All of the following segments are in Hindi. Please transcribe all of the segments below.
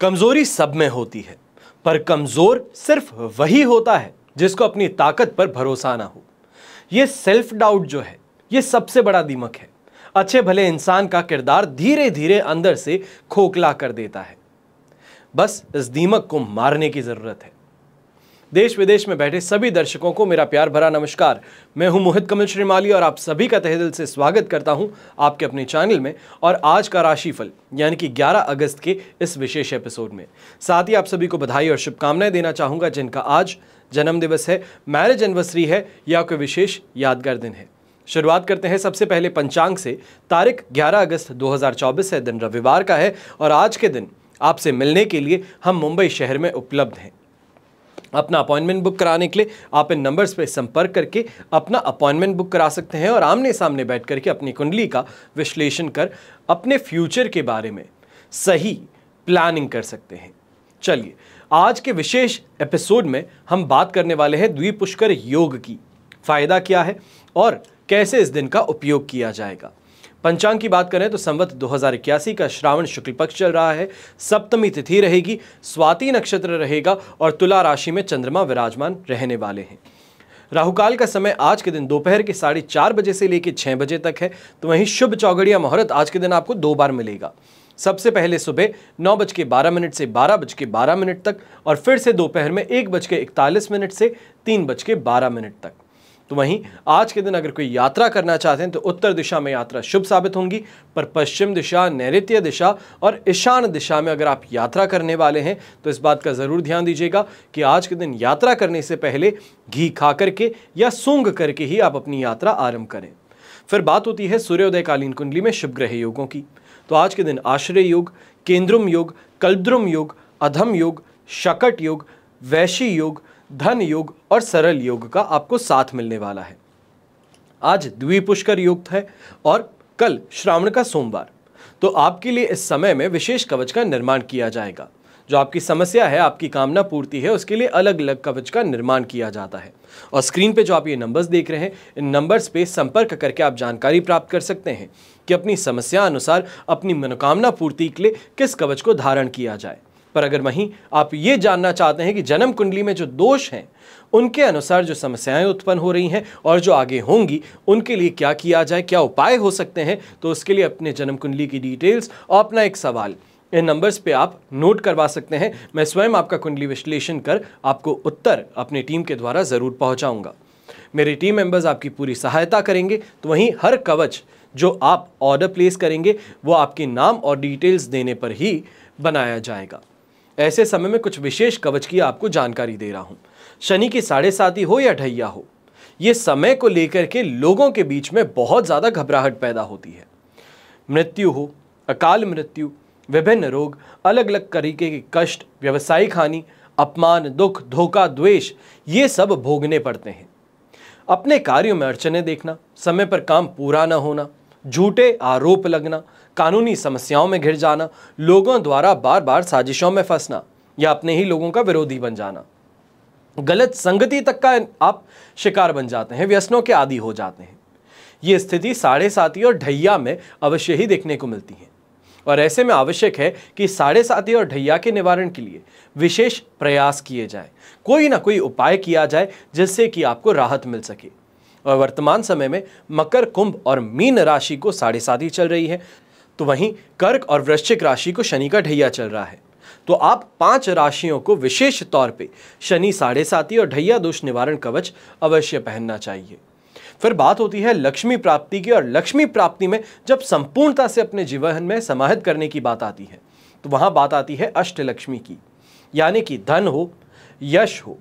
कमजोरी सब में होती है पर कमजोर सिर्फ वही होता है जिसको अपनी ताकत पर भरोसा ना हो यह सेल्फ डाउट जो है यह सबसे बड़ा दीमक है अच्छे भले इंसान का किरदार धीरे धीरे अंदर से खोखला कर देता है बस इस दीमक को मारने की ज़रूरत है देश विदेश में बैठे सभी दर्शकों को मेरा प्यार भरा नमस्कार मैं हूं मोहित कमल श्रीमाली और आप सभी का तहे दिल से स्वागत करता हूं आपके अपने चैनल में और आज का राशिफल यानी कि 11 अगस्त के इस विशेष एपिसोड में साथ ही आप सभी को बधाई और शुभकामनाएं देना चाहूँगा जिनका आज जन्मदिवस है मैरिज एनिवर्सरी है या कोई विशेष यादगार दिन है शुरुआत करते हैं सबसे पहले पंचांग से तारीख 11 अगस्त 2024 है दिन रविवार का है और आज के दिन आपसे मिलने के लिए हम मुंबई शहर में उपलब्ध हैं अपना अपॉइंटमेंट बुक कराने के लिए आप इन नंबर्स पर संपर्क करके अपना अपॉइंटमेंट बुक करा सकते हैं और आमने सामने बैठ करके अपनी कुंडली का विश्लेषण कर अपने फ्यूचर के बारे में सही प्लानिंग कर सकते हैं चलिए आज के विशेष एपिसोड में हम बात करने वाले हैं द्विपुष्कर योग की फ़ायदा क्या है और कैसे इस दिन का उपयोग किया जाएगा पंचांग की बात करें तो संवत दो का श्रावण शुक्ल पक्ष चल रहा है सप्तमी तिथि रहेगी स्वाति नक्षत्र रहेगा और तुला राशि में चंद्रमा विराजमान रहने वाले हैं राहुकाल का समय आज के दिन दोपहर के साढ़े चार बजे से लेकर छः बजे तक है तो वहीं शुभ चौगड़िया मुहूर्त आज के दिन आपको दो बार मिलेगा सबसे पहले सुबह नौ बज के बारह मिनट से बारह बज के बारह मिनट तक और फिर से दोपहर में एक बज के इकतालीस मिनट से तीन बज के बारह मिनट तक तो वहीं आज के दिन अगर कोई यात्रा करना चाहते हैं तो उत्तर दिशा में यात्रा शुभ साबित होंगी पर पश्चिम दिशा नैरित्य दिशा और ईशान दिशा में अगर आप यात्रा करने वाले हैं तो इस बात का ज़रूर ध्यान दीजिएगा कि आज के दिन यात्रा करने से पहले घी खा करके या सूंघ करके ही आप अपनी यात्रा आरंभ करें फिर बात होती है सूर्योदयकालीन कुंडली में शुभ ग्रह योगों की तो आज के दिन आश्रय योग केंद्रुम योग कल्द्रुम योग अधम योग शकट योग वैशी योग धन योग और सरल योग का आपको साथ मिलने वाला है आज द्विपुष्कर युक्त है और कल श्रावण का सोमवार तो आपके लिए इस समय में विशेष कवच का निर्माण किया जाएगा जो आपकी समस्या है आपकी कामना पूर्ति है उसके लिए अलग अलग कवच का निर्माण किया जाता है और स्क्रीन पे जो आप ये नंबर्स देख रहे हैं इन नंबर्स पे संपर्क करके आप जानकारी प्राप्त कर सकते हैं कि अपनी समस्या अनुसार अपनी मनोकामना पूर्ति के लिए किस कवच को धारण किया जाए पर अगर वहीं आप ये जानना चाहते हैं कि जन्म कुंडली में जो दोष हैं उनके अनुसार जो समस्याएं उत्पन्न हो रही हैं और जो आगे होंगी उनके लिए क्या किया जाए क्या उपाय हो सकते हैं तो उसके लिए अपने जन्म कुंडली की डिटेल्स और अपना एक सवाल इन नंबर्स पे आप नोट करवा सकते हैं मैं स्वयं आपका कुंडली विश्लेषण कर आपको उत्तर अपनी टीम के द्वारा ज़रूर पहुंचाऊंगा मेरी टीम मेंबर्स आपकी पूरी सहायता करेंगे तो वहीं हर कवच जो आप ऑर्डर प्लेस करेंगे वो आपके नाम और डिटेल्स देने पर ही बनाया जाएगा ऐसे समय में कुछ विशेष कवच की आपको जानकारी दे रहा हूं शनि की साढ़े साथी हो या ढैया हो ये समय को लेकर के लोगों के बीच में बहुत ज़्यादा घबराहट पैदा होती है मृत्यु हो अकाल मृत्यु विभिन्न रोग अलग अलग तरीके के कष्ट व्यवसायिक हानि अपमान दुख धोखा द्वेष ये सब भोगने पड़ते हैं अपने कार्यों में अड़चने देखना समय पर काम पूरा न होना झूठे आरोप लगना कानूनी समस्याओं में घिर जाना लोगों द्वारा बार बार साजिशों में फंसना या अपने ही लोगों का विरोधी बन जाना गलत संगति तक का आप शिकार बन जाते हैं व्यसनों के आदि हो जाते हैं ये स्थिति साढ़े साथी और ढैया में अवश्य ही देखने को मिलती है और ऐसे में आवश्यक है कि साढ़े साथी और ढैया के निवारण के लिए विशेष प्रयास किए जाएं कोई ना कोई उपाय किया जाए जिससे कि आपको राहत मिल सके और वर्तमान समय में मकर कुंभ और मीन राशि को साढ़े साथी चल रही है तो वहीं कर्क और वृश्चिक राशि को शनि का ढैया चल रहा है तो आप पांच राशियों को विशेष तौर पे शनि साढ़े साथी और ढैया दोष निवारण कवच अवश्य पहनना चाहिए फिर बात होती है लक्ष्मी प्राप्ति की और लक्ष्मी प्राप्ति में जब संपूर्णता से अपने जीवन में समाहित करने की बात आती है तो वहां बात आती है अष्टलक्ष्मी की यानी कि धन हो यश हो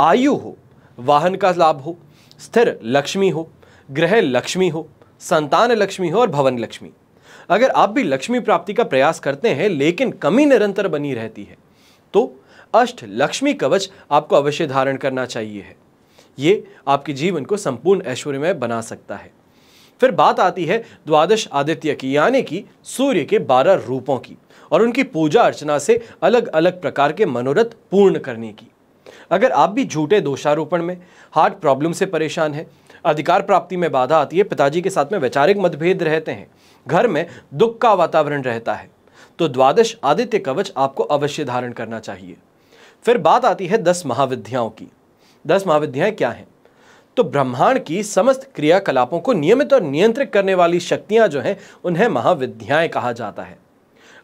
आयु हो वाहन का लाभ हो स्थिर लक्ष्मी हो ग्रह लक्ष्मी हो संतान लक्ष्मी हो और भवन लक्ष्मी अगर आप भी लक्ष्मी प्राप्ति का प्रयास करते हैं लेकिन कमी निरंतर बनी रहती है तो अष्ट लक्ष्मी कवच आपको अवश्य धारण करना चाहिए है ये आपके जीवन को संपूर्ण ऐश्वर्यमय बना सकता है फिर बात आती है द्वादश आदित्य की यानी कि सूर्य के बारह रूपों की और उनकी पूजा अर्चना से अलग अलग प्रकार के मनोरथ पूर्ण करने की अगर आप भी झूठे दोषारोपण में हार्ट प्रॉब्लम से परेशान हैं अधिकार प्राप्ति में बाधा आती है पिताजी के साथ में वैचारिक मतभेद रहते हैं घर में दुख का वातावरण रहता है तो द्वादश आदित्य कवच आपको अवश्य धारण करना चाहिए फिर बात आती है दस महाविद्याओं की दस महाविद्याएं क्या हैं तो ब्रह्मांड की समस्त क्रियाकलापों को नियमित और नियंत्रित करने वाली शक्तियां जो हैं उन्हें महाविद्याएं कहा जाता है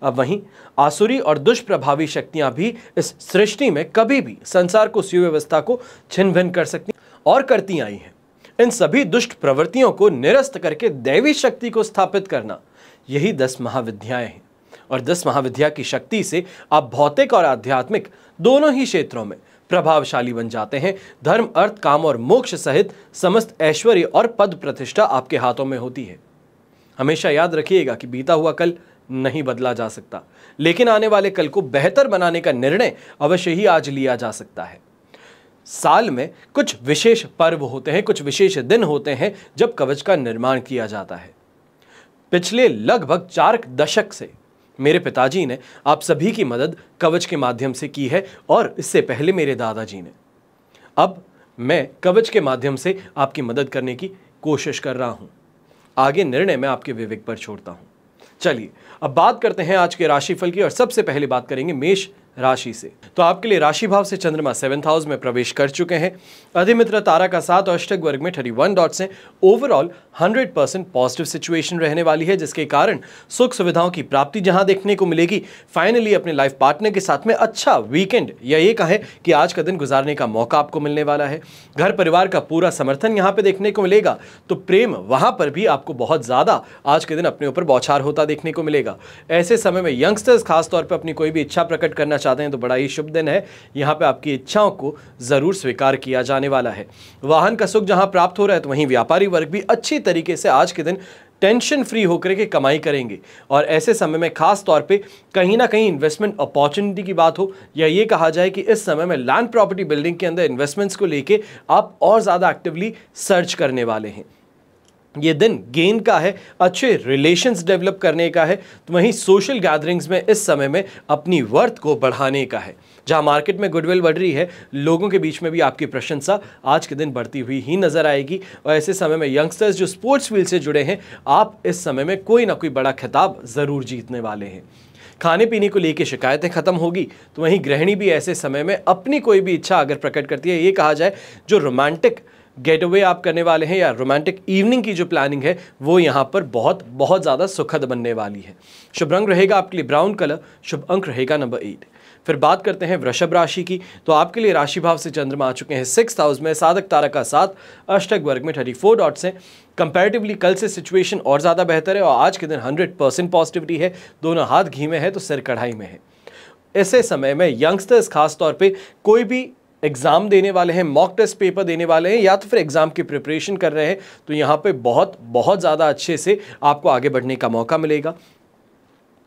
अब वहीं आसुरी और दुष्प्रभावी शक्तियां भी इस सृष्टि में कभी भी संसार को सुव्यवस्था को छिन्न भिन्न कर सकती और करती आई हैं इन सभी दुष्ट प्रवृत्तियों को निरस्त करके दैवी शक्ति को स्थापित करना यही दस महाविद्याएं हैं और दस महाविद्या की शक्ति से आप भौतिक और आध्यात्मिक दोनों ही क्षेत्रों में प्रभावशाली बन जाते हैं धर्म अर्थ काम और मोक्ष सहित समस्त ऐश्वर्य और पद प्रतिष्ठा आपके हाथों में होती है हमेशा याद रखिएगा कि बीता हुआ कल नहीं बदला जा सकता लेकिन आने वाले कल को बेहतर बनाने का निर्णय अवश्य ही आज लिया जा सकता है साल में कुछ विशेष पर्व होते हैं कुछ विशेष दिन होते हैं जब कवच का निर्माण किया जाता है पिछले लगभग चार दशक से मेरे पिताजी ने आप सभी की मदद कवच के माध्यम से की है और इससे पहले मेरे दादाजी ने अब मैं कवच के माध्यम से आपकी मदद करने की कोशिश कर रहा हूं आगे निर्णय मैं आपके विवेक पर छोड़ता हूं चलिए अब बात करते हैं आज के राशिफल की और सबसे पहले बात करेंगे मेष राशि से तो आपके लिए राशि भाव से चंद्रमा सेवेंथ हाउस में प्रवेश कर चुके हैं अधिमित्र तारा का साथ और अष्टक वर्ग में थर्टी वन डॉट से overall hundred percent positive situation रहने वाली है जिसके कारण सुख सुविधाओं की प्राप्ति जहां देखने को मिलेगी फाइनली अपने लाइफ पार्टनर के साथ में अच्छा वीकेंड या ये कहें कि आज का दिन गुजारने का मौका आपको मिलने वाला है घर परिवार का पूरा समर्थन यहाँ पे देखने को मिलेगा तो प्रेम वहाँ पर भी आपको बहुत ज़्यादा आज के दिन अपने ऊपर बौछार होता देखने को मिलेगा ऐसे समय में यंगस्टर्स खासतौर पर अपनी कोई भी इच्छा प्रकट करना चाहते हैं तो बड़ा ही शुभ दिन है यहाँ पर आपकी इच्छाओं को ज़रूर स्वीकार किया जाने वाला है वाहन का सुख जहाँ प्राप्त हो रहा है तो वहीं व्यापारी वर्ग भी अच्छी तरीके से आज के दिन टेंशन फ्री होकर के कमाई करेंगे और ऐसे समय में खास तौर पे कहीं ना कहीं इन्वेस्टमेंट अपॉर्चुनिटी की बात हो या ये कहा जाए कि इस समय में लैंड प्रॉपर्टी बिल्डिंग के अंदर इन्वेस्टमेंट्स को लेके आप और ज़्यादा एक्टिवली सर्च करने वाले हैं ये दिन गेन का है अच्छे रिलेशंस डेवलप करने का है तो वहीं सोशल गैदरिंग्स में इस समय में अपनी वर्थ को बढ़ाने का है जहां मार्केट में गुडविल बढ़ रही है लोगों के बीच में भी आपकी प्रशंसा आज के दिन बढ़ती हुई ही नज़र आएगी और ऐसे समय में यंगस्टर्स जो स्पोर्ट्स फील्ड से जुड़े हैं आप इस समय में कोई ना कोई बड़ा खिताब ज़रूर जीतने वाले हैं खाने पीने को लेकर शिकायतें खत्म होगी तो वहीं गृहिणी भी ऐसे समय में अपनी कोई भी इच्छा अगर प्रकट करती है ये कहा जाए जो रोमांटिक गेटअवे आप करने वाले हैं या रोमांटिक इवनिंग की जो प्लानिंग है वो यहाँ पर बहुत बहुत ज़्यादा सुखद बनने वाली है शुभ रंग रहेगा आपके लिए ब्राउन कलर शुभ अंक रहेगा नंबर एट फिर बात करते हैं वृषभ राशि की तो आपके लिए राशि भाव से चंद्रमा आ चुके हैं सिक्स हाउस में साधक तारा का साथ अष्टक वर्ग में थर्टी फोर डॉट्स हैं कंपेरेटिवली कल से सिचुएशन और ज़्यादा बेहतर है और आज के दिन हंड्रेड परसेंट पॉजिटिविटी है दोनों हाथ घी में है तो सिर कढ़ाई में है ऐसे समय में यंगस्टर्स खासतौर पर कोई भी एग्ज़ाम देने वाले हैं मॉक टेस्ट पेपर देने वाले हैं या तो फिर एग्ज़ाम की प्रिपरेशन कर रहे हैं तो यहाँ पे बहुत बहुत ज़्यादा अच्छे से आपको आगे बढ़ने का मौका मिलेगा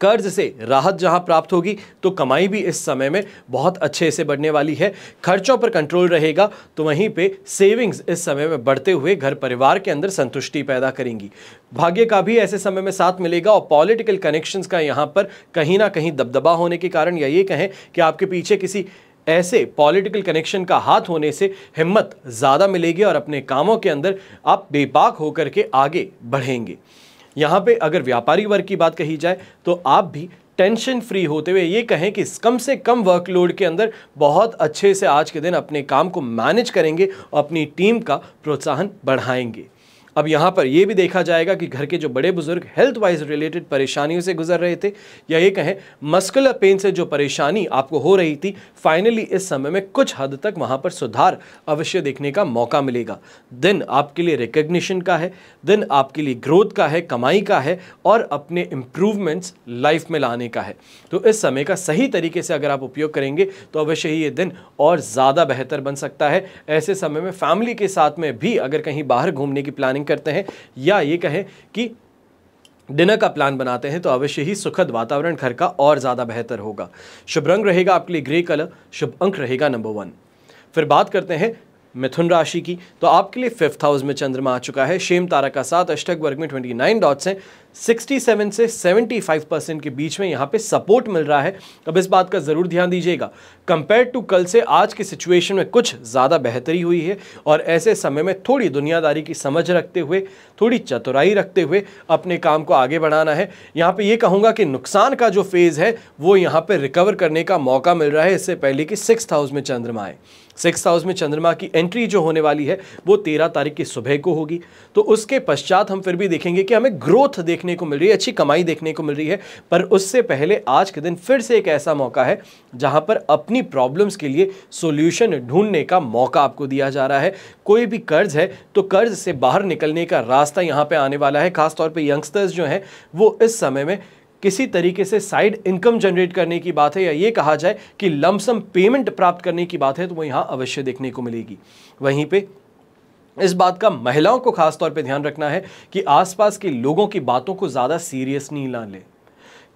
कर्ज से राहत जहाँ प्राप्त होगी तो कमाई भी इस समय में बहुत अच्छे से बढ़ने वाली है खर्चों पर कंट्रोल रहेगा तो वहीं पे सेविंग्स इस समय में बढ़ते हुए घर परिवार के अंदर संतुष्टि पैदा करेंगी भाग्य का भी ऐसे समय में साथ मिलेगा और पॉलिटिकल कनेक्शंस का यहाँ पर कहीं ना कहीं दबदबा होने के कारण या ये कहें कि आपके पीछे किसी ऐसे पॉलिटिकल कनेक्शन का हाथ होने से हिम्मत ज़्यादा मिलेगी और अपने कामों के अंदर आप बेपाक होकर के आगे बढ़ेंगे यहाँ पे अगर व्यापारी वर्ग की बात कही जाए तो आप भी टेंशन फ्री होते हुए ये कहें कि कम से कम वर्कलोड के अंदर बहुत अच्छे से आज के दिन अपने काम को मैनेज करेंगे और अपनी टीम का प्रोत्साहन बढ़ाएंगे अब यहाँ पर यह भी देखा जाएगा कि घर के जो बड़े बुजुर्ग हेल्थ वाइज रिलेटेड परेशानियों से गुजर रहे थे या ये कहें मस्कुलर पेन से जो परेशानी आपको हो रही थी फाइनली इस समय में कुछ हद तक वहाँ पर सुधार अवश्य देखने का मौका मिलेगा दिन आपके लिए रिकग्निशन का है दिन आपके लिए ग्रोथ का है कमाई का है और अपने इम्प्रूवमेंट्स लाइफ में लाने का है तो इस समय का सही तरीके से अगर आप उपयोग करेंगे तो अवश्य ही ये दिन और ज़्यादा बेहतर बन सकता है ऐसे समय में फैमिली के साथ में भी अगर कहीं बाहर घूमने की प्लानिंग करते हैं या ये कहें कि डिनर का प्लान बनाते हैं तो अवश्य ही सुखद वातावरण घर का और ज़्यादा बेहतर होगा शुभ रंग रहेगा आपके लिए ग्रे कलर शुभ अंक रहेगा नंबर वन फिर बात करते हैं मिथुन राशि की तो आपके लिए फिफ्थ हाउस में चंद्रमा आ चुका है शेम तारा का साथ अष्टक वर्ग में ट्वेंटी नाइन डॉट्स हैं 67 से 75 परसेंट के बीच में यहाँ पे सपोर्ट मिल रहा है अब इस बात का ज़रूर ध्यान दीजिएगा कंपेयर टू कल से आज की सिचुएशन में कुछ ज़्यादा बेहतरी हुई है और ऐसे समय में थोड़ी दुनियादारी की समझ रखते हुए थोड़ी चतुराई रखते हुए अपने काम को आगे बढ़ाना है यहाँ पे ये यह कहूँगा कि नुकसान का जो फेज़ है वो यहाँ पर रिकवर करने का मौका मिल रहा है इससे पहले कि सिक्स हाउस में चंद्रमा आए सिक्स हाउस में चंद्रमा की एंट्री जो होने वाली है वो तेरह तारीख की सुबह को होगी तो उसके पश्चात हम फिर भी देखेंगे कि हमें ग्रोथ देखने देखने को मिल रही है अच्छी कमाई देखने को मिल रही है पर उससे पहले आज के दिन फिर से एक ऐसा मौका है जहां पर अपनी प्रॉब्लम्स के लिए सोल्यूशन ढूंढने का मौका आपको दिया जा रहा है कोई भी कर्ज है तो कर्ज से बाहर निकलने का रास्ता यहाँ पर आने वाला है खासतौर पर यंगस्टर्स जो हैं वो इस समय में किसी तरीके से साइड इनकम जनरेट करने की बात है या ये कहा जाए कि लमसम पेमेंट प्राप्त करने की बात है तो वो यहाँ अवश्य देखने को मिलेगी वहीं पे इस बात का महिलाओं को खास तौर पे ध्यान रखना है कि आसपास के लोगों की बातों को ज़्यादा सीरियस नहीं ला लें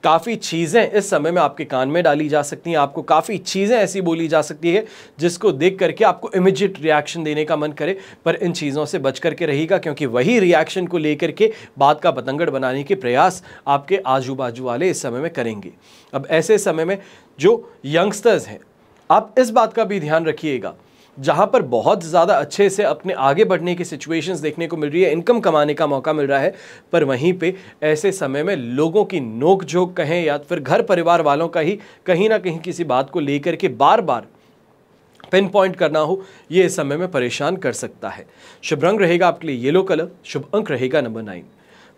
काफ़ी चीज़ें इस समय में आपके कान में डाली जा सकती हैं आपको काफ़ी चीज़ें ऐसी बोली जा सकती है जिसको देख करके आपको इमिजिएट रिएक्शन देने का मन करे पर इन चीज़ों से बच करके रहेगा क्योंकि वही रिएक्शन को लेकर के बात का पतंगड़ बनाने के प्रयास आपके आजू बाजू वाले इस समय में करेंगे अब ऐसे समय में जो यंगस्टर्स हैं आप इस बात का भी ध्यान रखिएगा जहाँ पर बहुत ज़्यादा अच्छे से अपने आगे बढ़ने की सिचुएशंस देखने को मिल रही है इनकम कमाने का मौका मिल रहा है पर वहीं पे ऐसे समय में लोगों की नोक झोंक कहें या फिर घर परिवार वालों का ही कहीं ना कहीं किसी बात को लेकर के बार बार पिन पॉइंट करना हो ये इस समय में परेशान कर सकता है शुभ रंग रहेगा आपके लिए येलो कलर शुभ अंक रहेगा नंबर नाइन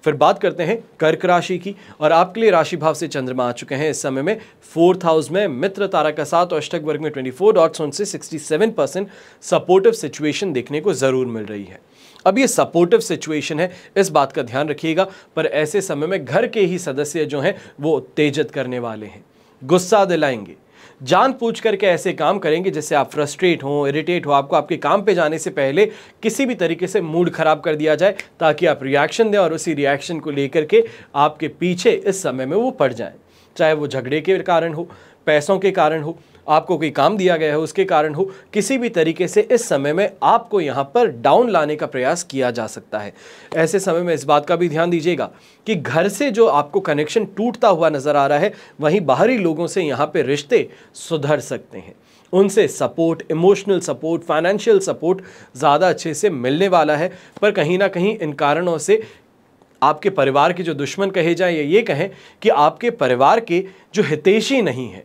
फिर बात करते हैं कर्क राशि की और आपके लिए राशि भाव से चंद्रमा आ चुके हैं इस समय में फोर्थ हाउस में मित्र तारा का साथ और अष्टक वर्ग में ट्वेंटी फोर डॉट्स उनसे सेवन परसेंट सपोर्टिव सिचुएशन देखने को ज़रूर मिल रही है अब ये सपोर्टिव सिचुएशन है इस बात का ध्यान रखिएगा पर ऐसे समय में घर के ही सदस्य जो हैं वो उत्तेजित करने वाले हैं गुस्सा दिलाएंगे जान पूछ करके ऐसे काम करेंगे जिससे आप फ्रस्ट्रेट हों इरिटेट हो आपको आपके काम पे जाने से पहले किसी भी तरीके से मूड ख़राब कर दिया जाए ताकि आप रिएक्शन दें और उसी रिएक्शन को लेकर के आपके पीछे इस समय में वो पड़ जाएँ चाहे वो झगड़े के कारण हो पैसों के कारण हो आपको कोई काम दिया गया है उसके कारण हो किसी भी तरीके से इस समय में आपको यहाँ पर डाउन लाने का प्रयास किया जा सकता है ऐसे समय में इस बात का भी ध्यान दीजिएगा कि घर से जो आपको कनेक्शन टूटता हुआ नज़र आ रहा है वहीं बाहरी लोगों से यहाँ पर रिश्ते सुधर सकते हैं उनसे support emotional support financial support ज़्यादा अच्छे से मिलने वाला है पर कहीं ना कहीं इन कारणों से आपके परिवार के जो दुश्मन कहे जाएं या ये कहें कि आपके परिवार के जो हितेशी नहीं हैं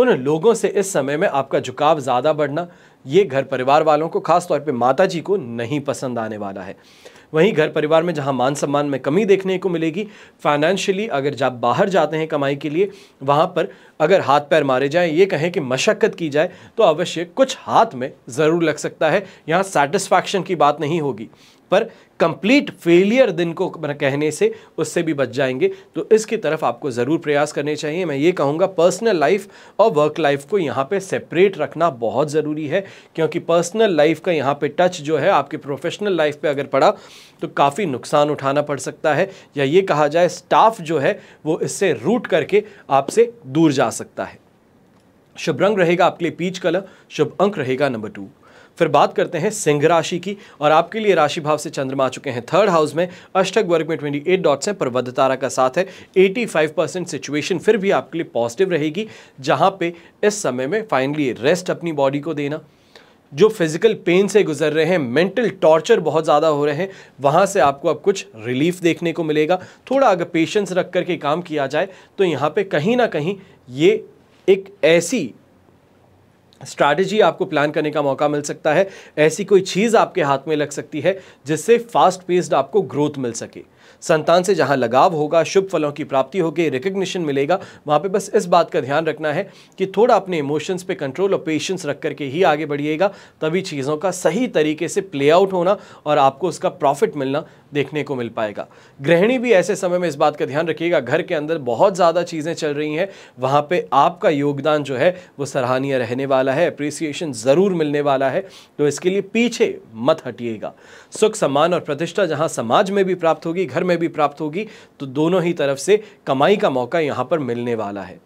उन लोगों से इस समय में आपका झुकाव ज़्यादा बढ़ना ये घर परिवार वालों को खासतौर पे माता जी को नहीं पसंद आने वाला है वहीं घर परिवार में जहां मान सम्मान में कमी देखने को मिलेगी फाइनेंशियली अगर जब बाहर जाते हैं कमाई के लिए वहां पर अगर हाथ पैर मारे जाएं ये कहें कि मशक्क़त की जाए तो अवश्य कुछ हाथ में ज़रूर लग सकता है यहां सेटिस्फैक्शन की बात नहीं होगी पर कंप्लीट फेलियर दिन को कहने से उससे भी बच जाएंगे तो इसकी तरफ आपको ज़रूर प्रयास करने चाहिए मैं ये कहूँगा पर्सनल लाइफ और वर्क लाइफ को यहाँ पे सेपरेट रखना बहुत ज़रूरी है क्योंकि पर्सनल लाइफ का यहाँ पे टच जो है आपके प्रोफेशनल लाइफ पे अगर पड़ा तो काफ़ी नुकसान उठाना पड़ सकता है या ये कहा जाए स्टाफ जो है वो इससे रूट करके आपसे दूर जा सकता है शुभ रंग रहेगा आपके लिए पीच कलर शुभ अंक रहेगा नंबर टू फिर बात करते हैं सिंह राशि की और आपके लिए राशि भाव से चंद्रमा आ चुके हैं थर्ड हाउस में अष्टक वर्ग में ट्वेंटी एट डॉट्स हैं पर वध तारा का साथ है एटी फाइव परसेंट सिचुएशन फिर भी आपके लिए पॉजिटिव रहेगी जहाँ पे इस समय में फाइनली रेस्ट अपनी बॉडी को देना जो फिज़िकल पेन से गुजर रहे हैं मेंटल टॉर्चर बहुत ज़्यादा हो रहे हैं वहाँ से आपको अब कुछ रिलीफ देखने को मिलेगा थोड़ा अगर पेशेंस रख करके काम किया जाए तो यहाँ पे कहीं ना कहीं ये एक ऐसी स्ट्रैटेजी आपको प्लान करने का मौका मिल सकता है ऐसी कोई चीज़ आपके हाथ में लग सकती है जिससे फास्ट पेस्ड आपको ग्रोथ मिल सके संतान से जहाँ लगाव होगा शुभ फलों की प्राप्ति होगी रिकग्निशन मिलेगा वहां पे बस इस बात का ध्यान रखना है कि थोड़ा अपने इमोशंस पे कंट्रोल और पेशेंस रख करके ही आगे बढ़िएगा तभी चीज़ों का सही तरीके से प्ले आउट होना और आपको उसका प्रॉफिट मिलना देखने को मिल पाएगा गृहिणी भी ऐसे समय में इस बात का ध्यान रखिएगा घर के अंदर बहुत ज़्यादा चीज़ें चल रही हैं वहाँ पर आपका योगदान जो है वो सराहनीय रहने वाला है अप्रिसिएशन ज़रूर मिलने वाला है तो इसके लिए पीछे मत हटिएगा सुख सम्मान और प्रतिष्ठा जहाँ समाज में भी प्राप्त होगी घर में में भी प्राप्त होगी तो दोनों ही तरफ से कमाई का मौका यहाँ पर मिलने वाला है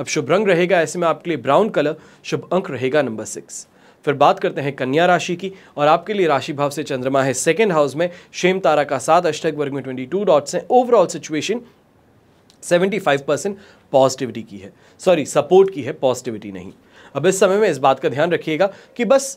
अब शुभ रंग रहेगा ऐसे में आपके लिए ब्राउन कलर शुभ अंक रहेगा नंबर सिक्स फिर बात करते हैं कन्या राशि की और आपके लिए राशि भाव से चंद्रमा है सेकेंड हाउस में शेम तारा का साथ अष्टक वर्ग में ट्वेंटी टू डॉट्स हैं ओवरऑल सिचुएशन 75 परसेंट पॉजिटिविटी की है सॉरी सपोर्ट की है पॉजिटिविटी नहीं अब इस समय में इस बात का ध्यान रखिएगा कि बस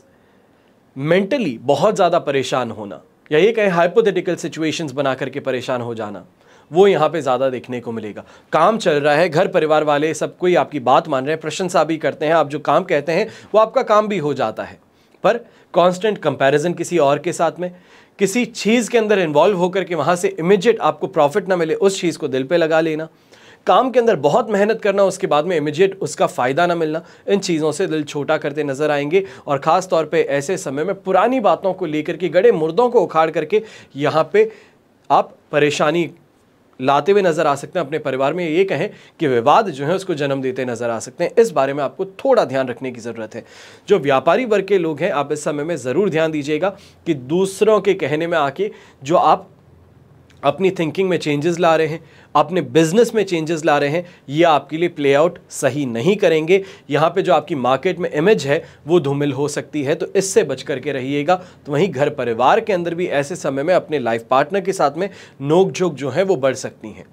मेंटली बहुत ज़्यादा परेशान होना या ये कहें हाइपोथेटिकल सिचुएशंस बना करके परेशान हो जाना वो यहाँ पे ज़्यादा देखने को मिलेगा काम चल रहा है घर परिवार वाले सब कोई आपकी बात मान रहे हैं प्रशंसा भी करते हैं आप जो काम कहते हैं वो आपका काम भी हो जाता है पर कांस्टेंट कंपैरिजन किसी और के साथ में किसी चीज़ के अंदर इन्वॉल्व होकर के वहाँ से इमिजिएट आपको प्रॉफिट ना मिले उस चीज़ को दिल पे लगा लेना काम के अंदर बहुत मेहनत करना उसके बाद में इमिजिएट उसका फ़ायदा ना मिलना इन चीज़ों से दिल छोटा करते नज़र आएंगे और ख़ास तौर पर ऐसे समय में पुरानी बातों को लेकर के गड़े मुर्दों को उखाड़ करके यहाँ पर आप परेशानी लाते हुए नज़र आ सकते हैं अपने परिवार में ये कहें कि विवाद जो है उसको जन्म देते नज़र आ सकते हैं इस बारे में आपको थोड़ा ध्यान रखने की ज़रूरत है जो व्यापारी वर्ग के लोग हैं आप इस समय में ज़रूर ध्यान दीजिएगा कि दूसरों के कहने में आके जो आप अपनी थिंकिंग में चेंजेस ला रहे हैं अपने बिजनेस में चेंजेस ला रहे हैं ये आपके लिए प्ले आउट सही नहीं करेंगे यहाँ पे जो आपकी मार्केट में इमेज है वो धूमिल हो सकती है तो इससे बच करके रहिएगा तो वहीं घर परिवार के अंदर भी ऐसे समय में अपने लाइफ पार्टनर के साथ में नोक जो है वो बढ़ सकती हैं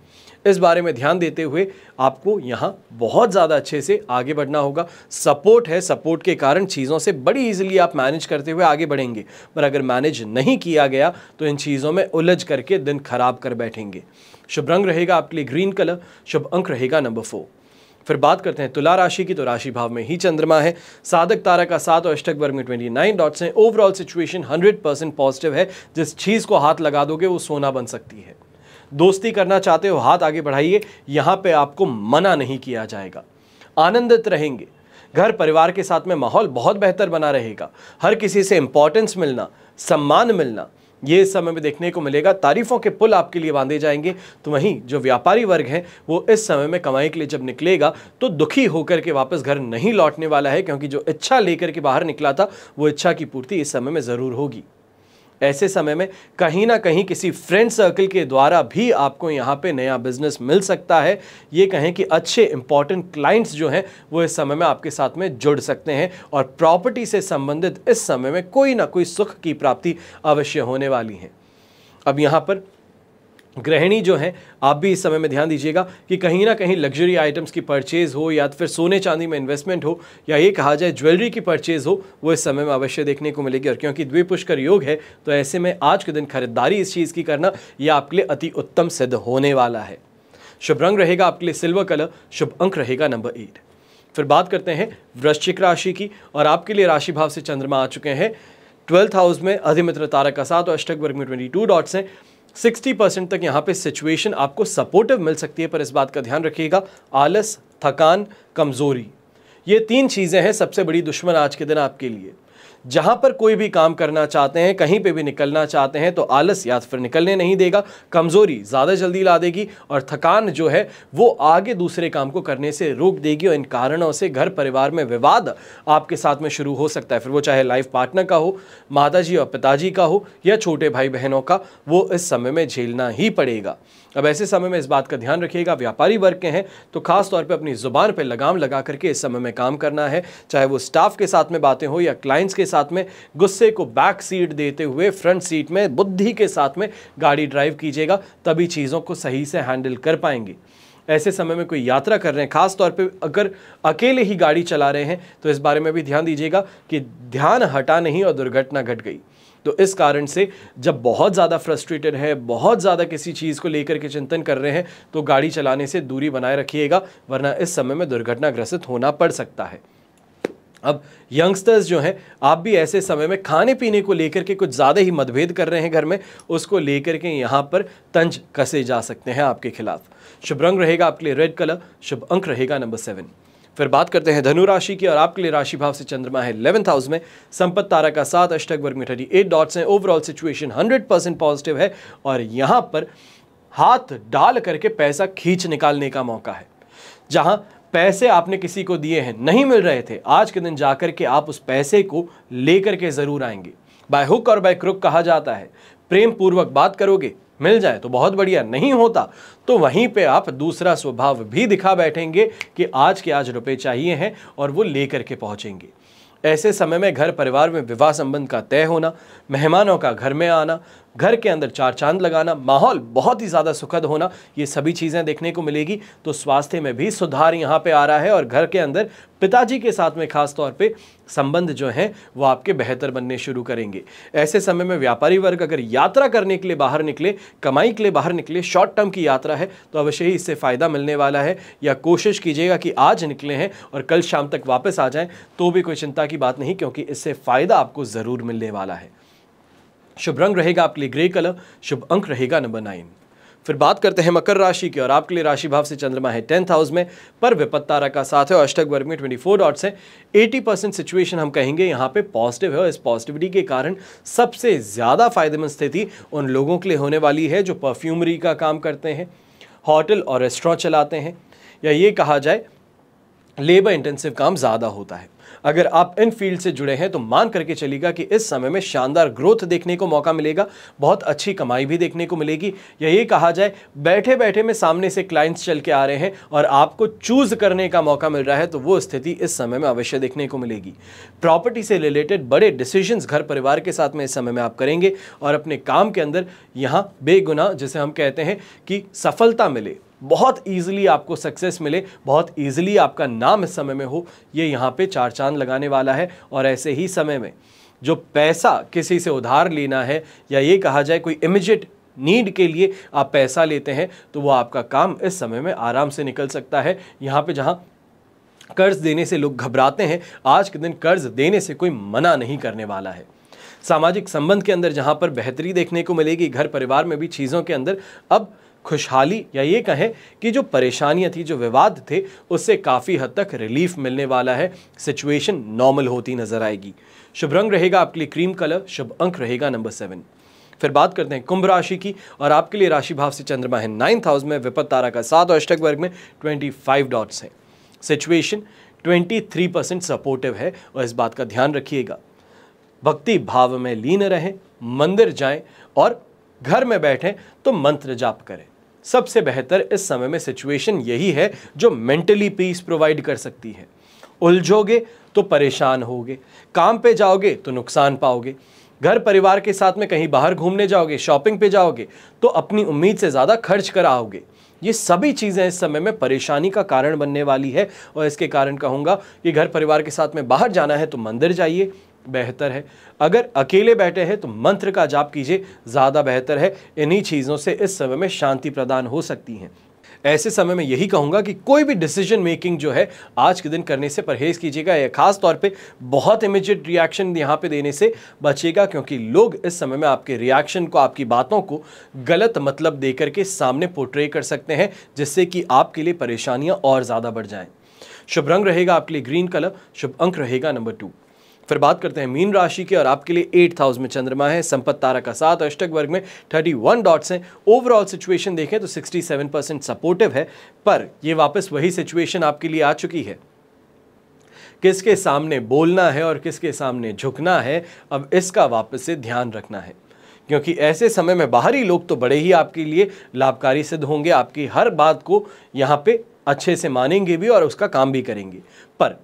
इस बारे में ध्यान देते हुए आपको यहाँ बहुत ज़्यादा अच्छे से आगे बढ़ना होगा सपोर्ट है सपोर्ट के कारण चीज़ों से बड़ी ईजिली आप मैनेज करते हुए आगे बढ़ेंगे पर अगर मैनेज नहीं किया गया तो इन चीज़ों में उलझ करके दिन खराब कर बैठेंगे शुभ रंग रहेगा आपके लिए ग्रीन कलर शुभ अंक रहेगा नंबर फोर फिर बात करते हैं तुला राशि की तो राशि भाव में ही चंद्रमा है साधक तारा का सात और अष्टक वर्ग में ट्वेंटी नाइन डॉट्स हैं overall situation hundred percent positive है जिस चीज़ को हाथ लगा दोगे वो सोना बन सकती है दोस्ती करना चाहते हो हाथ आगे बढ़ाइए यहाँ पे आपको मना नहीं किया जाएगा आनंदित रहेंगे घर परिवार के साथ में माहौल बहुत बेहतर बना रहेगा हर किसी से इम्पोर्टेंस मिलना सम्मान मिलना ये इस समय में देखने को मिलेगा तारीफों के पुल आपके लिए बांधे जाएंगे तो वहीं जो व्यापारी वर्ग है वो इस समय में कमाई के लिए जब निकलेगा तो दुखी होकर के वापस घर नहीं लौटने वाला है क्योंकि जो इच्छा लेकर के बाहर निकला था वो इच्छा की पूर्ति इस समय में ज़रूर होगी ऐसे समय में कहीं ना कहीं किसी फ्रेंड सर्कल के द्वारा भी आपको यहाँ पे नया बिजनेस मिल सकता है ये कहें कि अच्छे इंपॉर्टेंट क्लाइंट्स जो हैं वो इस समय में आपके साथ में जुड़ सकते हैं और प्रॉपर्टी से संबंधित इस समय में कोई ना कोई सुख की प्राप्ति अवश्य होने वाली है अब यहाँ पर गृहिणी जो है आप भी इस समय में ध्यान दीजिएगा कि कहीं ना कहीं लग्जरी आइटम्स की परचेज़ हो या तो फिर सोने चांदी में इन्वेस्टमेंट हो या ये कहा जाए ज्वेलरी की परचेज़ हो वो इस समय में अवश्य देखने को मिलेगी और क्योंकि द्विपुष्कर योग है तो ऐसे में आज के दिन खरीदारी इस चीज़ की करना यह आपके लिए अति उत्तम सिद्ध होने वाला है शुभ रंग रहेगा आपके लिए सिल्वर कलर शुभ अंक रहेगा नंबर एट फिर बात करते हैं वृश्चिक राशि की और आपके लिए राशि भाव से चंद्रमा आ चुके हैं ट्वेल्थ हाउस में अधिमित्र तारक का साथ और अष्टक वर्ग में ट्वेंटी टू डॉट्स हैं 60 परसेंट तक यहाँ पे सिचुएशन आपको सपोर्टिव मिल सकती है पर इस बात का ध्यान रखिएगा आलस थकान कमज़ोरी ये तीन चीज़ें हैं सबसे बड़ी दुश्मन आज के दिन आपके लिए जहाँ पर कोई भी काम करना चाहते हैं कहीं पर भी निकलना चाहते हैं तो आलस या तो फिर निकलने नहीं देगा कमज़ोरी ज़्यादा जल्दी ला देगी और थकान जो है वो आगे दूसरे काम को करने से रोक देगी और इन कारणों से घर परिवार में विवाद आपके साथ में शुरू हो सकता है फिर वो चाहे लाइफ पार्टनर का हो माता और पिताजी का हो या छोटे भाई बहनों का वो इस समय में झेलना ही पड़ेगा अब ऐसे समय में इस बात का ध्यान रखिएगा व्यापारी वर्ग के हैं तो खास तौर पर अपनी ज़ुबान पर लगाम लगा करके इस समय में काम करना है चाहे वो स्टाफ के साथ में बातें हो या क्लाइंट्स के साथ में गुस्से को बैक सीट देते हुए फ्रंट सीट में बुद्धि के साथ में गाड़ी ड्राइव कीजिएगा तभी चीज़ों को सही से हैंडल कर पाएंगे ऐसे समय में कोई यात्रा कर रहे हैं खास तौर पे अगर अकेले ही गाड़ी चला रहे हैं तो इस बारे में भी ध्यान दीजिएगा कि ध्यान हटा नहीं और दुर्घटना घट गई तो इस कारण से जब बहुत ज़्यादा फ्रस्ट्रेटेड है बहुत ज़्यादा किसी चीज़ को लेकर के चिंतन कर रहे हैं तो गाड़ी चलाने से दूरी बनाए रखिएगा वरना इस समय में दुर्घटनाग्रसित होना पड़ सकता है अब यंगस्टर्स जो हैं आप भी ऐसे समय में खाने पीने को लेकर के कुछ ज़्यादा ही मतभेद कर रहे हैं घर में उसको लेकर के यहाँ पर तंज कसे जा सकते हैं आपके खिलाफ शुभ रंग रहेगा आपके लिए रेड कलर शुभ अंक रहेगा नंबर सेवन फिर बात करते हैं धनु राशि की और आपके लिए राशि भाव से चंद्रमा है इलेवंथ हाउस में संपत तारा का साथ अष्टक वर्ग में थर्टी एट डॉट्स हैं overall situation hundred percent positive है और यहाँ पर हाथ डाल करके पैसा खींच निकालने का मौका है जहाँ पैसे आपने किसी को दिए हैं नहीं मिल रहे थे आज के दिन जाकर के आप उस पैसे को लेकर के ज़रूर आएंगे बाय हुक और बाय क्रुक कहा जाता है प्रेम पूर्वक बात करोगे मिल जाए तो बहुत बढ़िया नहीं होता तो वहीं पे आप दूसरा स्वभाव भी दिखा बैठेंगे कि आज के आज रुपए चाहिए हैं और वो लेकर के पहुँचेंगे ऐसे समय में घर परिवार में विवाह संबंध का तय होना मेहमानों का घर में आना घर के अंदर चार चांद लगाना माहौल बहुत ही ज़्यादा सुखद होना ये सभी चीज़ें देखने को मिलेगी तो स्वास्थ्य में भी सुधार यहाँ पे आ रहा है और घर के अंदर पिताजी के साथ में खास तौर पे संबंध जो हैं वो आपके बेहतर बनने शुरू करेंगे ऐसे समय में व्यापारी वर्ग अगर यात्रा करने के लिए बाहर निकले कमाई के लिए बाहर निकले शॉर्ट टर्म की यात्रा है तो अवश्य ही इससे फ़ायदा मिलने वाला है या कोशिश कीजिएगा कि आज निकले हैं और कल शाम तक वापस आ जाएँ तो भी कोई चिंता की बात नहीं क्योंकि इससे फ़ायदा आपको ज़रूर मिलने वाला है शुभ रंग रहेगा आपके लिए ग्रे कलर शुभ अंक रहेगा नंबर नाइन फिर बात करते हैं मकर राशि की और आपके लिए राशि भाव से चंद्रमा है टेंथ हाउस में पर विपत तारा का साथ है और अष्टक वर्ग में ट्वेंटी फोर डॉट्स है एटी परसेंट सिचुएशन हम कहेंगे यहाँ पे पॉजिटिव है और इस पॉजिटिविटी के कारण सबसे ज़्यादा फायदेमंद स्थिति उन लोगों के लिए होने वाली है जो परफ्यूमरी का काम करते हैं होटल और रेस्टोरेंट चलाते हैं या ये कहा जाए लेबर इंटेंसिव काम ज़्यादा होता है अगर आप इन फील्ड से जुड़े हैं तो मान करके चलेगा कि इस समय में शानदार ग्रोथ देखने को मौका मिलेगा बहुत अच्छी कमाई भी देखने को मिलेगी यही कहा जाए बैठे बैठे में सामने से क्लाइंट्स चल के आ रहे हैं और आपको चूज करने का मौका मिल रहा है तो वो स्थिति इस समय में अवश्य देखने को मिलेगी प्रॉपर्टी से रिलेटेड बड़े डिसीजन घर परिवार के साथ में इस समय में आप करेंगे और अपने काम के अंदर यहाँ बेगुना जिसे हम कहते हैं कि सफलता मिले बहुत ईजिली आपको सक्सेस मिले बहुत ईजिली आपका नाम इस समय में हो ये यहाँ पे चार चांद लगाने वाला है और ऐसे ही समय में जो पैसा किसी से उधार लेना है या ये कहा जाए कोई इमिजिएट नीड के लिए आप पैसा लेते हैं तो वो आपका काम इस समय में आराम से निकल सकता है यहाँ पे जहाँ कर्ज देने से लोग घबराते हैं आज के दिन कर्ज देने से कोई मना नहीं करने वाला है सामाजिक संबंध के अंदर जहाँ पर बेहतरी देखने को मिलेगी घर परिवार में भी चीज़ों के अंदर अब खुशहाली या ये कहें कि जो परेशानियाँ थी जो विवाद थे उससे काफ़ी हद तक रिलीफ मिलने वाला है सिचुएशन नॉर्मल होती नजर आएगी शुभ रंग रहेगा आपके लिए क्रीम कलर शुभ अंक रहेगा नंबर सेवन फिर बात करते हैं कुंभ राशि की और आपके लिए राशि भाव से चंद्रमा है नाइन्थ हाउस में विपत तारा का सात और अष्टक वर्ग में ट्वेंटी फाइव डॉट्स हैं situation twenty three percent supportive है और इस बात का ध्यान रखिएगा भक्ति भाव में लीन रहें मंदिर जाएं और घर में बैठें तो मंत्र जाप करें सबसे बेहतर इस समय में सिचुएशन यही है जो मेंटली पीस प्रोवाइड कर सकती है उलझोगे तो परेशान होगे काम पे जाओगे तो नुकसान पाओगे घर परिवार के साथ में कहीं बाहर घूमने जाओगे शॉपिंग पे जाओगे तो अपनी उम्मीद से ज़्यादा खर्च कराओगे ये सभी चीज़ें इस समय में परेशानी का कारण बनने वाली है और इसके कारण कहूँगा कि घर परिवार के साथ में बाहर जाना है तो मंदिर जाइए बेहतर है अगर अकेले बैठे हैं तो मंत्र का जाप कीजिए ज़्यादा बेहतर है इन्हीं चीज़ों से इस समय में शांति प्रदान हो सकती हैं ऐसे समय में यही कहूंगा कि कोई भी डिसीजन मेकिंग जो है आज के दिन करने से परहेज कीजिएगा या खास तौर पे बहुत इमीजिएट रिएक्शन यहाँ पे देने से बचेगा क्योंकि लोग इस समय में आपके रिएक्शन को आपकी बातों को गलत मतलब दे करके सामने पोर्ट्रे कर सकते हैं जिससे कि आपके लिए परेशानियाँ और ज़्यादा बढ़ जाएँ शुभ रंग रहेगा आपके लिए ग्रीन कलर शुभ अंक रहेगा नंबर टू फिर बात करते हैं मीन राशि की और आपके लिए एट्थ हाउस में चंद्रमा है संपत तारा का साथ अष्टक वर्ग में 31 डॉट्स हैं ओवरऑल सिचुएशन देखें तो 67 परसेंट सपोर्टिव है पर यह वापस वही सिचुएशन आपके लिए आ चुकी है किसके सामने बोलना है और किसके सामने झुकना है अब इसका वापस से ध्यान रखना है क्योंकि ऐसे समय में बाहरी लोग तो बड़े ही आपके लिए लाभकारी सिद्ध होंगे आपकी हर बात को यहाँ पे अच्छे से मानेंगे भी और उसका काम भी करेंगे पर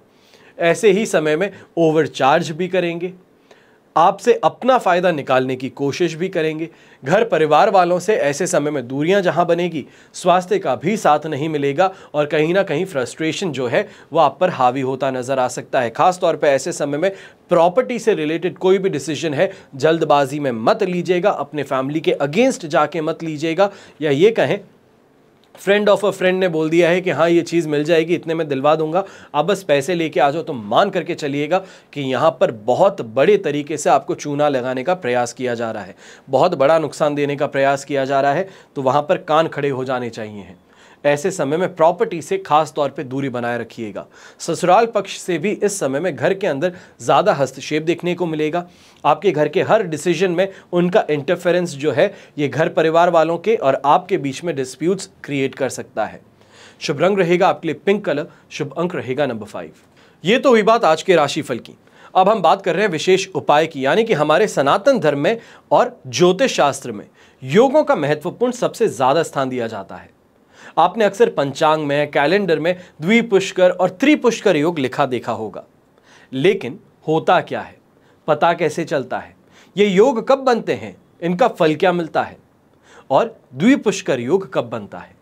ऐसे ही समय में ओवरचार्ज भी करेंगे आपसे अपना फ़ायदा निकालने की कोशिश भी करेंगे घर परिवार वालों से ऐसे समय में दूरियां जहां बनेगी स्वास्थ्य का भी साथ नहीं मिलेगा और कहीं ना कहीं फ्रस्ट्रेशन जो है वो आप पर हावी होता नज़र आ सकता है ख़ास तौर पे ऐसे समय में प्रॉपर्टी से रिलेटेड कोई भी डिसीजन है जल्दबाजी में मत लीजिएगा अपने फैमिली के अगेंस्ट जाके मत लीजिएगा या ये कहें फ्रेंड ऑफ अ फ्रेंड ने बोल दिया है कि हाँ ये चीज़ मिल जाएगी इतने में दिलवा दूंगा आप बस पैसे लेके आ जाओ तो मान करके चलिएगा कि यहाँ पर बहुत बड़े तरीके से आपको चूना लगाने का प्रयास किया जा रहा है बहुत बड़ा नुकसान देने का प्रयास किया जा रहा है तो वहाँ पर कान खड़े हो जाने चाहिए हैं ऐसे समय में प्रॉपर्टी से खास तौर पर दूरी बनाए रखिएगा ससुराल पक्ष से भी इस समय में घर के अंदर ज़्यादा हस्तक्षेप देखने को मिलेगा आपके घर के हर डिसीजन में उनका इंटरफेरेंस जो है ये घर परिवार वालों के और आपके बीच में डिस्प्यूट्स क्रिएट कर सकता है शुभ रंग रहेगा आपके लिए पिंक कलर शुभ अंक रहेगा नंबर फाइव ये तो हुई बात आज के राशिफल की अब हम बात कर रहे हैं विशेष उपाय की यानी कि हमारे सनातन धर्म में और ज्योतिष शास्त्र में योगों का महत्वपूर्ण सबसे ज़्यादा स्थान दिया जाता है आपने अक्सर पंचांग में कैलेंडर में द्विपुष्कर और त्रिपुष्कर योग लिखा देखा होगा लेकिन होता क्या है पता कैसे चलता है ये योग कब बनते हैं इनका फल क्या मिलता है और द्विपुष्कर योग कब बनता है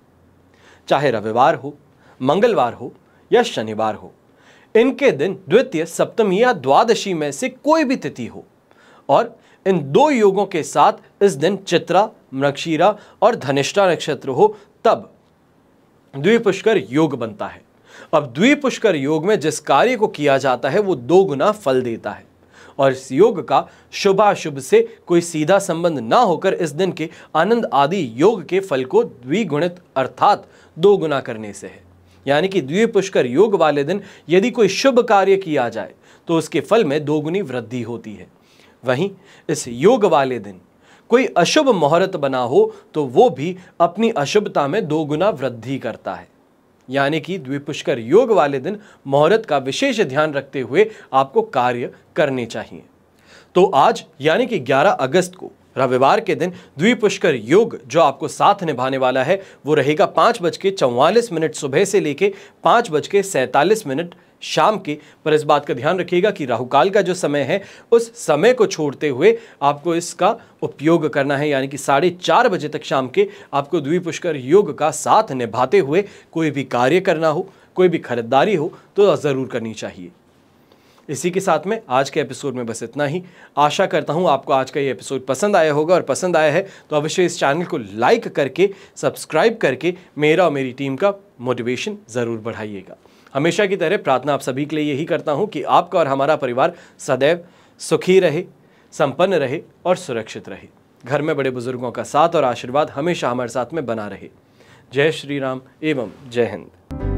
चाहे रविवार हो मंगलवार हो या शनिवार हो इनके दिन द्वितीय सप्तमी या द्वादशी में से कोई भी तिथि हो और इन दो योगों के साथ इस दिन चित्रा मृक्षीरा और धनिष्ठा नक्षत्र हो तब द्विपुष्कर योग बनता है अब द्विपुष्कर योग में जिस कार्य को किया जाता है वो दो गुना फल देता है और इस योग का शुभाशुभ से कोई सीधा संबंध ना होकर इस दिन के आनंद आदि योग के फल को द्विगुणित अर्थात दो गुना करने से है यानी कि द्विपुष्कर योग वाले दिन यदि कोई शुभ कार्य किया जाए तो उसके फल में दोगुनी वृद्धि होती है वहीं इस योग वाले दिन कोई अशुभ मुहूर्त बना हो तो वो भी अपनी अशुभता में दो गुना वृद्धि करता है यानी कि द्विपुष्कर योग वाले दिन मुहूर्त का विशेष ध्यान रखते हुए आपको कार्य करने चाहिए तो आज यानी कि 11 अगस्त को रविवार के दिन द्विपुष्कर योग जो आपको साथ निभाने वाला है वो रहेगा पाँच बज के चौवालीस मिनट सुबह से लेके पाँच बज के सैंतालीस मिनट शाम के पर इस बात का ध्यान रखिएगा कि राहुकाल का जो समय है उस समय को छोड़ते हुए आपको इसका उपयोग करना है यानी कि साढ़े चार बजे तक शाम के आपको द्विपुष्कर योग का साथ निभाते हुए कोई भी कार्य करना हो कोई भी खरीदारी हो तो ज़रूर करनी चाहिए इसी के साथ में आज के एपिसोड में बस इतना ही आशा करता हूँ आपको आज का ये एपिसोड पसंद आया होगा और पसंद आया है तो अवश्य इस चैनल को लाइक करके सब्सक्राइब करके मेरा और मेरी टीम का मोटिवेशन ज़रूर बढ़ाइएगा हमेशा की तरह प्रार्थना आप सभी के लिए यही करता हूँ कि आपका और हमारा परिवार सदैव सुखी रहे संपन्न रहे और सुरक्षित रहे घर में बड़े बुजुर्गों का साथ और आशीर्वाद हमेशा हमारे साथ में बना रहे जय श्री राम एवं जय हिंद